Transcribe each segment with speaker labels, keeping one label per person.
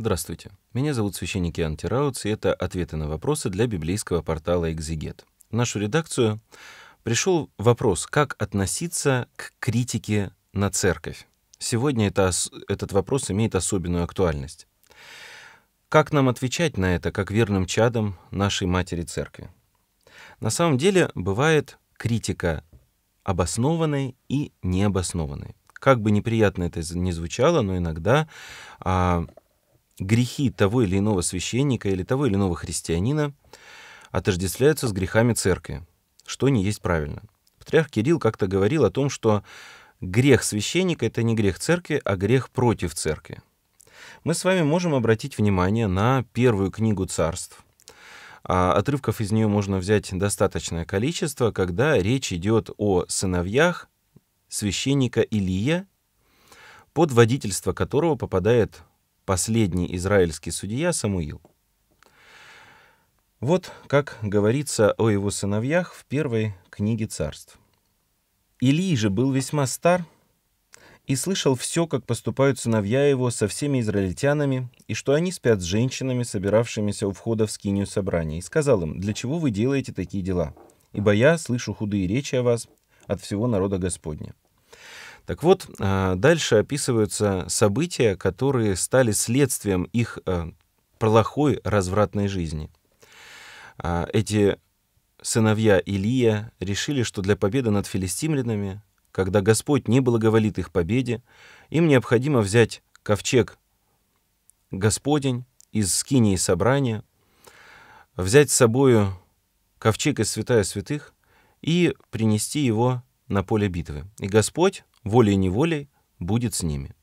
Speaker 1: Здравствуйте. Меня зовут священник Иоанн Тирауц, и это ответы на вопросы для библейского портала «Экзегет». В нашу редакцию пришел вопрос, как относиться к критике на церковь. Сегодня это, этот вопрос имеет особенную актуальность. Как нам отвечать на это, как верным чадом нашей матери церкви? На самом деле бывает критика обоснованной и необоснованной. Как бы неприятно это ни звучало, но иногда а, грехи того или иного священника или того или иного христианина отождествляются с грехами церкви, что не есть правильно. Патриарх Кирилл как-то говорил о том, что грех священника — это не грех церкви, а грех против церкви. Мы с вами можем обратить внимание на первую книгу царств. А отрывков из нее можно взять достаточное количество, когда речь идет о сыновьях священника Илия, под водительство которого попадает последний израильский судья Самуил. Вот как говорится о его сыновьях в первой книге царств. Илий же был весьма стар и слышал все, как поступают сыновья его со всеми израильтянами, и что они спят с женщинами, собиравшимися у входа в скинию собрания, и сказал им, «Для чего вы делаете такие дела? Ибо я слышу худые речи о вас от всего народа Господня». Так вот, а, дальше описываются события, которые стали следствием их э, плохой развратной жизни. А, эти сыновья Илия решили, что для победы над филистимлянами, когда Господь не благоволит их победе, им необходимо взять ковчег Господень из скинии собрания, взять с собою ковчег из святая святых и принести его на поле битвы. И Господь волей-неволей будет с ними.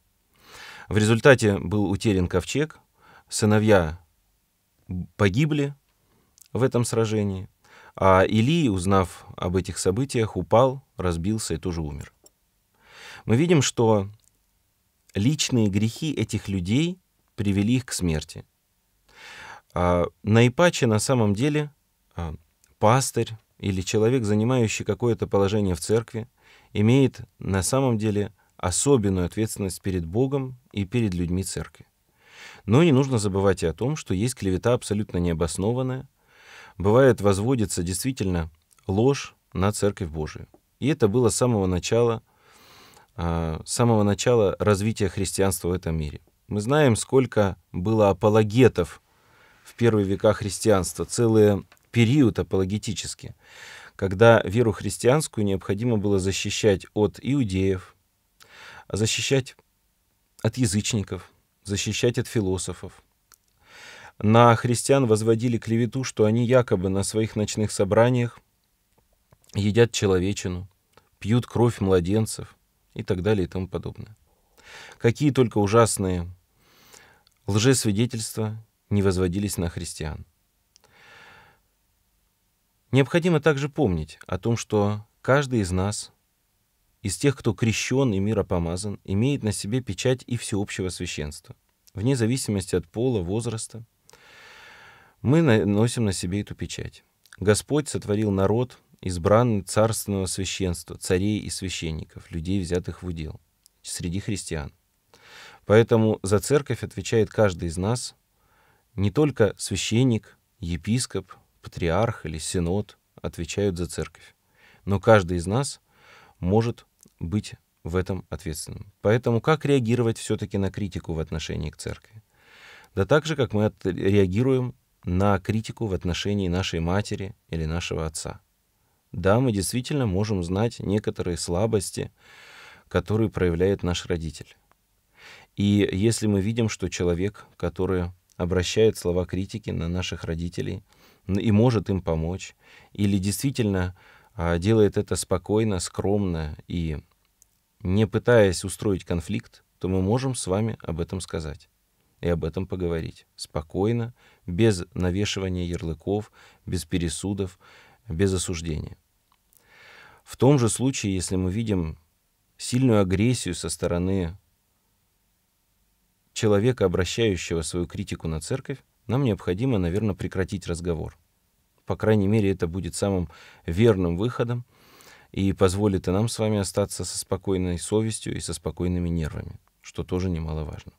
Speaker 1: В результате был утерян ковчег, сыновья погибли в этом сражении, а Илий, узнав об этих событиях, упал, разбился и тоже умер. Мы видим, что личные грехи этих людей привели их к смерти. А наипаче на самом деле а, пастырь или человек, занимающий какое-то положение в церкви, имеет на самом деле особенную ответственность перед Богом и перед людьми церкви. Но не нужно забывать и о том, что есть клевета абсолютно необоснованная. Бывает, возводится действительно ложь на Церковь Божию. И это было с самого начала, а, с самого начала развития христианства в этом мире. Мы знаем, сколько было апологетов в первые века христианства, целый период апологетический когда веру христианскую необходимо было защищать от иудеев, защищать от язычников, защищать от философов. На христиан возводили клевету, что они якобы на своих ночных собраниях едят человечину, пьют кровь младенцев и так далее и тому подобное. Какие только ужасные лжесвидетельства не возводились на христиан. Необходимо также помнить о том, что каждый из нас, из тех, кто крещен и миропомазан, имеет на себе печать и всеобщего священства. Вне зависимости от пола, возраста, мы носим на себе эту печать. Господь сотворил народ, избранный царственного священства, царей и священников, людей, взятых в удел, среди христиан. Поэтому за церковь отвечает каждый из нас, не только священник, епископ, патриарх или синод отвечают за церковь. Но каждый из нас может быть в этом ответственным. Поэтому как реагировать все-таки на критику в отношении к церкви? Да так же, как мы реагируем на критику в отношении нашей матери или нашего отца. Да, мы действительно можем знать некоторые слабости, которые проявляет наш родитель. И если мы видим, что человек, который обращает слова критики на наших родителей и может им помочь, или действительно а, делает это спокойно, скромно и не пытаясь устроить конфликт, то мы можем с вами об этом сказать и об этом поговорить. Спокойно, без навешивания ярлыков, без пересудов, без осуждения. В том же случае, если мы видим сильную агрессию со стороны человека, обращающего свою критику на церковь, нам необходимо, наверное, прекратить разговор. По крайней мере, это будет самым верным выходом и позволит и нам с вами остаться со спокойной совестью и со спокойными нервами, что тоже немаловажно.